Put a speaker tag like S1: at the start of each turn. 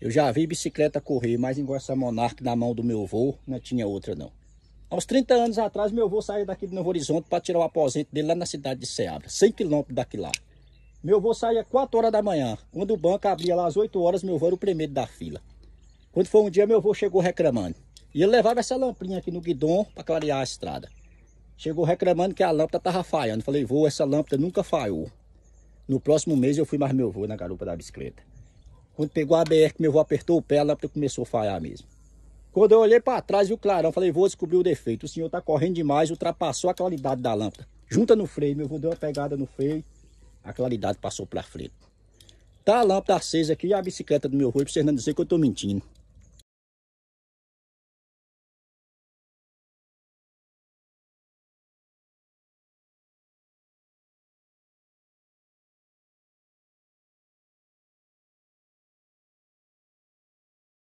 S1: Eu já vi bicicleta correr, mas igual essa Monarch na mão do meu avô, não tinha outra não. Aos 30 anos atrás, meu avô saiu daqui de Novo Horizonte para tirar o aposento dele lá na cidade de Ceabra, 100 quilômetros daqui lá. Meu avô saía 4 horas da manhã. Quando o banco abria lá às 8 horas, meu avô era o primeiro da fila. Quando foi um dia, meu avô chegou reclamando. E ele levava essa lamprinha aqui no guidão para clarear a estrada. Chegou reclamando que a lâmpada estava falhando. Falei, vô, essa lâmpada nunca falhou. No próximo mês eu fui mais meu avô na garupa da bicicleta. Quando pegou a BR que meu avô apertou o pé, a lâmpada começou a falhar mesmo. Quando eu olhei para trás e o clarão, falei, vou descobrir o defeito. O senhor está correndo demais, ultrapassou a claridade da lâmpada. Junta no freio, meu avô deu uma pegada no freio, a claridade passou para frente. Tá a lâmpada acesa aqui e a bicicleta do
S2: meu avô, para vocês não dizer que eu estou mentindo.